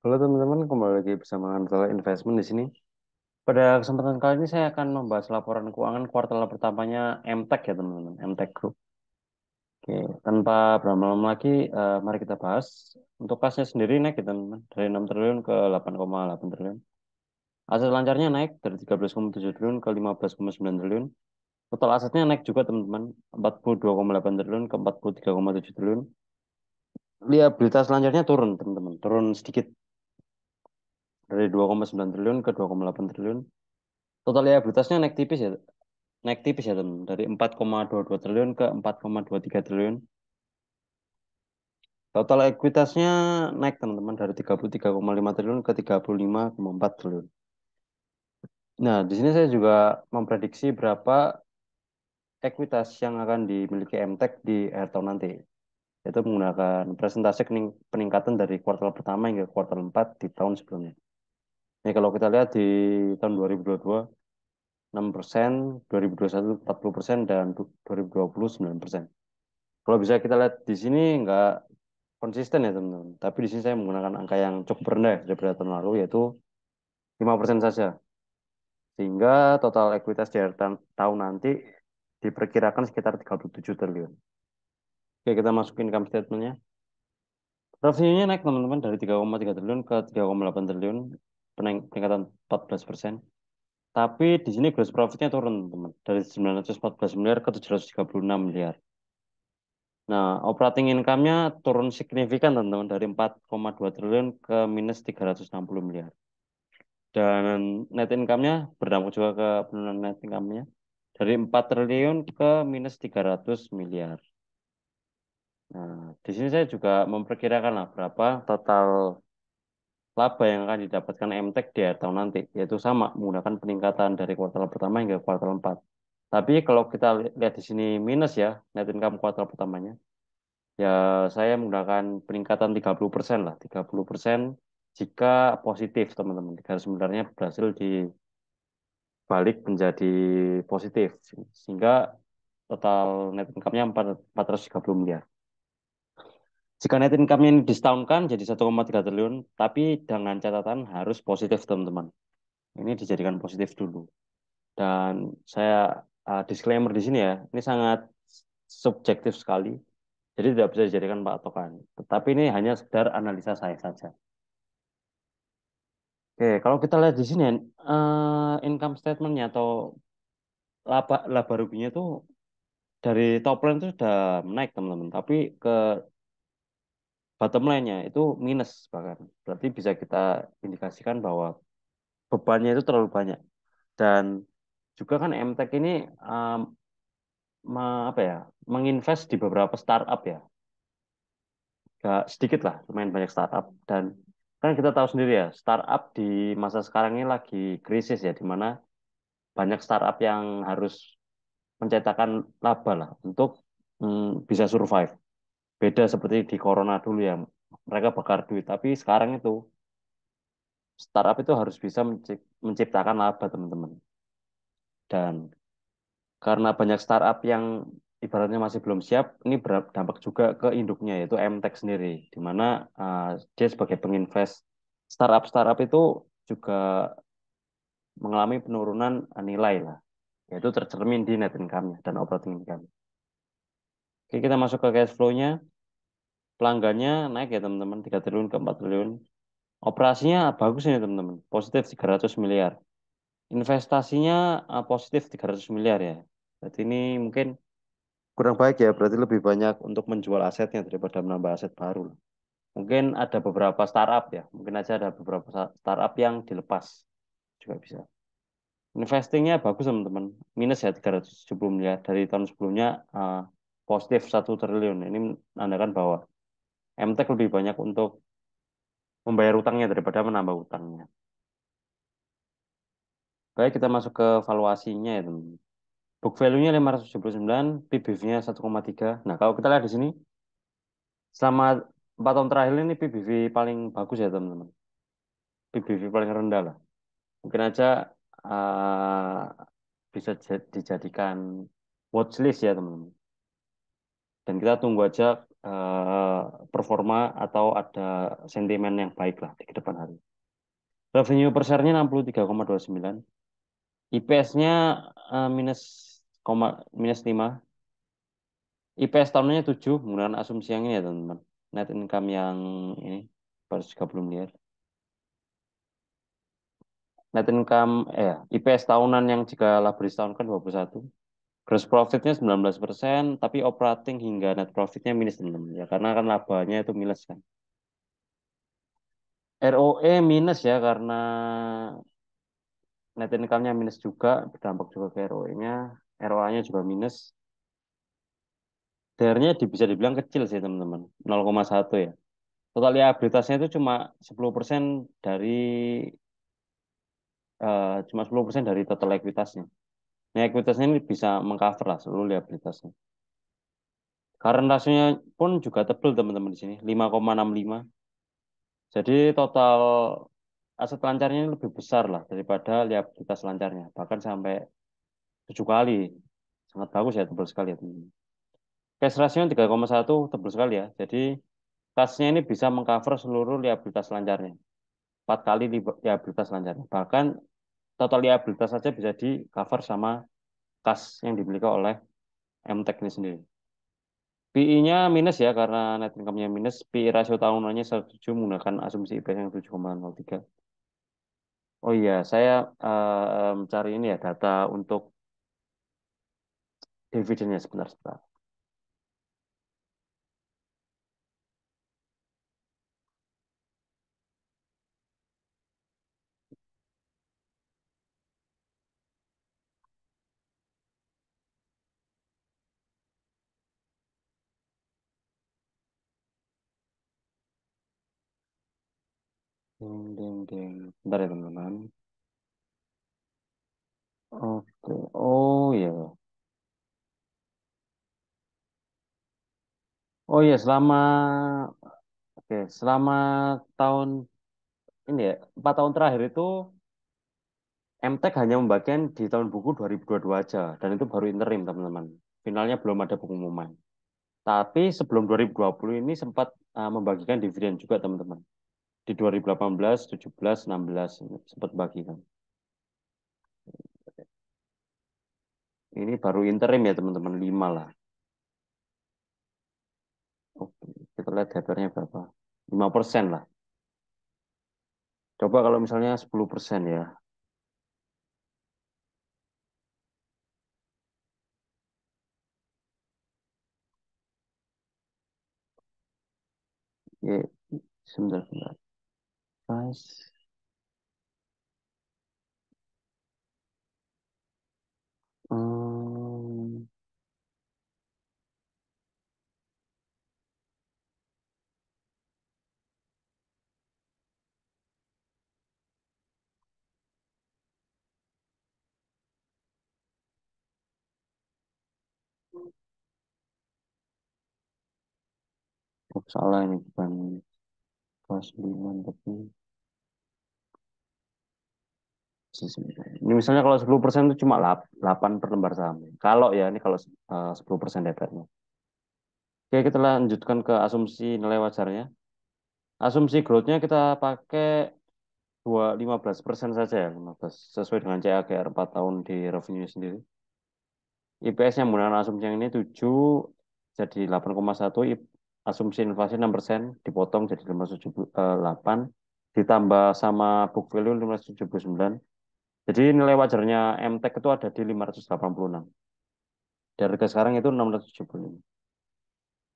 Halo teman-teman, kembali lagi bersama Antara Investment di sini. Pada kesempatan kali ini saya akan membahas laporan keuangan kuartal pertamanya MTech ya teman-teman, MTech Group. Oke, tanpa berlama-lama lagi, uh, mari kita bahas. Untuk kasnya sendiri naik ya teman-teman, dari 6 triliun ke 8,8 triliun. Aset lancarnya naik dari 13,7 triliun ke 15,9 triliun. Total asetnya naik juga teman-teman, 42,8 triliun ke 43,7 triliun. Liabilitas lancarnya turun teman-teman, turun sedikit dari 2,9 triliun ke 2,8 triliun. Total liabilitasnya naik tipis ya. Naik tipis ya, teman. Dari 4,22 triliun ke 4,23 triliun. Total ekuitasnya naik, teman-teman, dari 33,5 triliun ke 35,4 triliun. Nah, di sini saya juga memprediksi berapa ekuitas yang akan dimiliki MTEK di akhir tahun nanti yaitu menggunakan presentasi peningkatan dari kuartal pertama hingga kuartal 4 di tahun sebelumnya. Ini kalau kita lihat di tahun 2022 6 persen, 2021 40 persen, dan 2020 9 persen. Kalau bisa kita lihat di sini nggak konsisten ya teman-teman. Tapi di sini saya menggunakan angka yang cukup rendah daripada tahun lalu yaitu 5 persen saja. Sehingga total ekuitas di tahun nanti diperkirakan sekitar 37 triliun. Oke, kita masukin income statement-nya. Revenue-nya naik teman-teman dari 3,3 triliun ke 3,8 triliun peningkatan 14 persen. Tapi di sini gross profitnya turun, teman. Dari 914 miliar ke 736 miliar. Nah, operating income-nya turun signifikan, teman-teman. Dari 4,2 triliun ke minus 360 miliar. Dan net income-nya berdampak juga ke penurunan net income-nya. Dari 4 triliun ke minus 300 miliar. Nah, di sini saya juga memperkirakan lah berapa total laba yang akan didapatkan MTEK di akhir tahun nanti, yaitu sama menggunakan peningkatan dari kuartal pertama hingga kuartal 4. Tapi kalau kita lihat di sini minus ya, net income kuartal pertamanya, ya saya menggunakan peningkatan 30% lah, 30% jika positif teman-teman. karena sebenarnya berhasil di balik menjadi positif, sehingga total net income-nya 430 miliar. Jika net income ini disetahunkan jadi 1,3 triliun, tapi dengan catatan harus positif teman-teman. Ini dijadikan positif dulu. Dan saya uh, disclaimer di sini ya, ini sangat subjektif sekali. Jadi tidak bisa dijadikan patokan. Tetapi ini hanya sekedar analisa saya saja. Oke, kalau kita lihat di sini, uh, income statement-nya atau laba laba ruginya itu dari top line itu sudah naik teman-teman, tapi ke bottom line-nya itu minus bahkan. Berarti bisa kita indikasikan bahwa bebannya itu terlalu banyak. Dan juga kan MTech ini um, apa ya, menginvest di beberapa startup ya. Gak sedikit lah, lumayan banyak startup dan kan kita tahu sendiri ya, startup di masa sekarang ini lagi krisis ya, di mana banyak startup yang harus mencetakkan laba lah untuk mm, bisa survive beda seperti di corona dulu ya mereka bakar duit tapi sekarang itu startup itu harus bisa menciptakan laba teman-teman dan karena banyak startup yang ibaratnya masih belum siap ini berdampak juga ke induknya yaitu MTech sendiri di mana uh, dia sebagai penginvest startup startup itu juga mengalami penurunan nilai lah yaitu tercermin di net income dan operating income. Oke, kita masuk ke cash flow-nya. Pelanggannya naik ya teman-teman, 3 triliun ke 4 triliun. Operasinya bagus ini teman-teman, positif 300 miliar. Investasinya eh, positif 300 miliar ya. Berarti ini mungkin kurang baik ya, berarti lebih banyak untuk menjual asetnya daripada menambah aset baru. Mungkin ada beberapa startup ya, mungkin aja ada beberapa startup yang dilepas juga bisa. Investingnya bagus teman-teman, minus ya 370 miliar dari tahun sebelumnya uh, positif satu triliun. Ini menandakan bahwa MTEK lebih banyak untuk membayar utangnya daripada menambah utangnya. Baik, kita masuk ke valuasinya ya, teman. Book value-nya 579, PBV-nya 1,3. Nah, kalau kita lihat di sini, selama 4 tahun terakhir ini PBV paling bagus ya, teman-teman. PBV paling rendah lah. Mungkin aja uh, bisa dijadikan watchlist ya, teman-teman dan kita tunggu aja uh, performa atau ada sentimen yang baik lah di depan hari. Revenue per share-nya 63,29. IPS-nya uh, minus koma, minus 5. IPS tahunnya 7 menggunakan asumsi yang ini ya teman-teman. Net income yang ini baru 430 miliar. Net income eh IPS tahunan yang jika laba tahun kan 21 gross profitnya 19 persen, tapi operating hingga net profitnya minus 6 ya karena kan labanya itu minus kan. ROE minus ya karena net income-nya minus juga, berdampak juga ke ROE-nya, ROA-nya juga minus. dr bisa dibilang kecil sih teman-teman, 0,1 ya. Total liabilitasnya itu cuma 10% dari uh, cuma 10% dari total ekuitasnya. Nah, ini bisa mengcover lah seluruh liabilitasnya. Current rasionya pun juga tebel teman-teman di sini, 5,65. Jadi total aset lancarnya ini lebih besar lah daripada liabilitas lancarnya, bahkan sampai 7 kali. Sangat bagus ya, tebel sekali ya teman-teman. Cash ratio 3,1 tebel sekali ya. Jadi kasnya ini bisa mengcover seluruh liabilitas lancarnya. 4 kali liabilitas lancarnya. Bahkan total liabilitas saja bisa di cover sama kas yang dimiliki oleh M ini sendiri. PI-nya minus ya karena net income-nya minus, PI e rasio tahunannya 107 menggunakan asumsi IPS yang 7,03. Oh iya, saya eh, mencari ini ya data untuk dividennya sebentar sebentar. Ding, ding, ding. Bentar ya teman-teman. Oke. Oh iya. Oh iya selama oke selama tahun ini ya empat tahun terakhir itu MTek hanya membagikan di tahun buku 2022 aja dan itu baru interim teman-teman. Finalnya belum ada pengumuman. Tapi sebelum 2020 ini sempat uh, membagikan dividen juga teman-teman di 2018, 17, 16 sempat kan. Ini baru interim ya teman-teman, 5 lah. Oke, kita lihat headernya berapa. 5% lah. Coba kalau misalnya 10% ya. Ya, sebentar, sebentar. Pas. Hmm, oh, salah ini bukan kelas 9 tapi sih sebenarnya. Ini misalnya kalau 10% itu cuma 8 per lembar saham. Kalau ya, ini kalau eh, persen DPR-nya. Oke, kita lanjutkan ke asumsi nilai wajarnya. Asumsi growth-nya kita pakai 2, 15% saja ya, 15, sesuai dengan CAGR 4 tahun di revenue sendiri. IPS-nya menggunakan asumsi yang ini 7 jadi 8,1, asumsi inflasi 6% dipotong jadi 578 eh, ditambah sama book value 579 jadi nilai wajarnya MTEK itu ada di 586. Dari harga sekarang itu 675.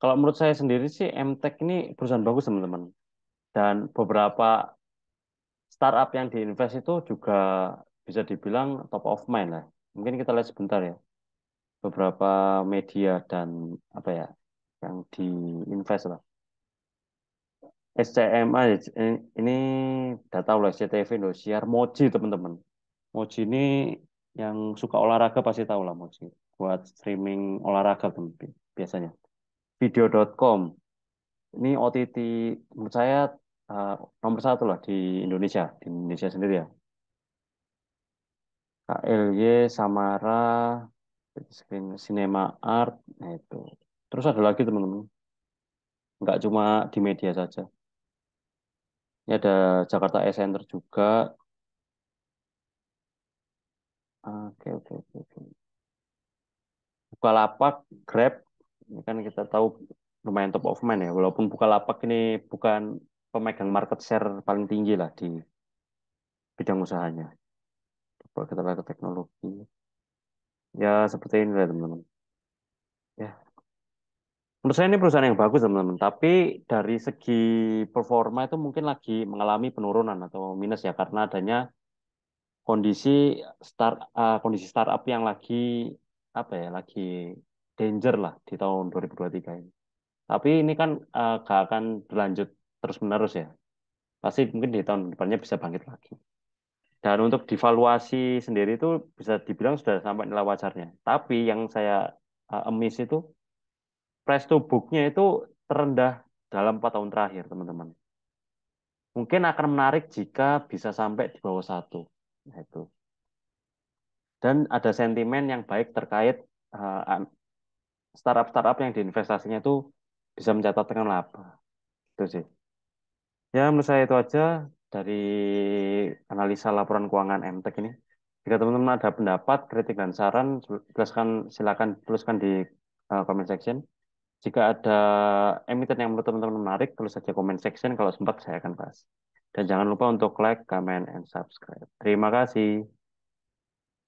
Kalau menurut saya sendiri sih MTEK ini perusahaan bagus teman-teman. Dan beberapa startup yang diinvest itu juga bisa dibilang top of mind lah. Mungkin kita lihat sebentar ya. Beberapa media dan apa ya yang diinvest lah. SCMA ini data oleh CTV Indosiar Moji teman-teman Moji ini yang suka olahraga pasti tahu lah Moji. Buat streaming olahraga biasanya. Video.com. Ini OTT menurut saya eh, nomor satu lah di Indonesia. Di Indonesia sendiri ya. KLY, Samara, screen Cinema Art, nah itu. Terus ada lagi teman-teman. Nggak cuma di media saja. Ini ada Jakarta Center juga, Oke, oke, oke. Bukalapak, Grab, ini kan kita tahu lumayan top of mind ya. Walaupun Bukalapak ini bukan pemegang market share paling tinggi lah di bidang usahanya. Coba kita lihat ke teknologi. Ya, seperti ini lah teman-teman. Ya. Menurut saya ini perusahaan yang bagus teman-teman. Tapi dari segi performa itu mungkin lagi mengalami penurunan atau minus ya. Karena adanya kondisi start uh, kondisi startup yang lagi apa ya lagi danger lah di tahun 2023 ini. Tapi ini kan uh, eh, gak akan berlanjut terus menerus ya. Pasti mungkin di tahun depannya bisa bangkit lagi. Dan untuk devaluasi sendiri itu bisa dibilang sudah sampai nilai wajarnya. Tapi yang saya uh, eh, emis itu price to book-nya itu terendah dalam 4 tahun terakhir, teman-teman. Mungkin akan menarik jika bisa sampai di bawah satu. Nah, itu. Dan ada sentimen yang baik terkait startup eh, startup-startup yang diinvestasinya itu bisa mencatatkan laba. Itu sih. Ya, menurut saya itu aja dari analisa laporan keuangan MTEK ini. Jika teman-teman ada pendapat, kritik, dan saran, tuliskan, silakan tuliskan di uh, comment section. Jika ada emiten yang menurut teman-teman menarik, tulis saja comment section. Kalau sempat, saya akan bahas. Dan jangan lupa untuk like, comment, and subscribe. Terima kasih.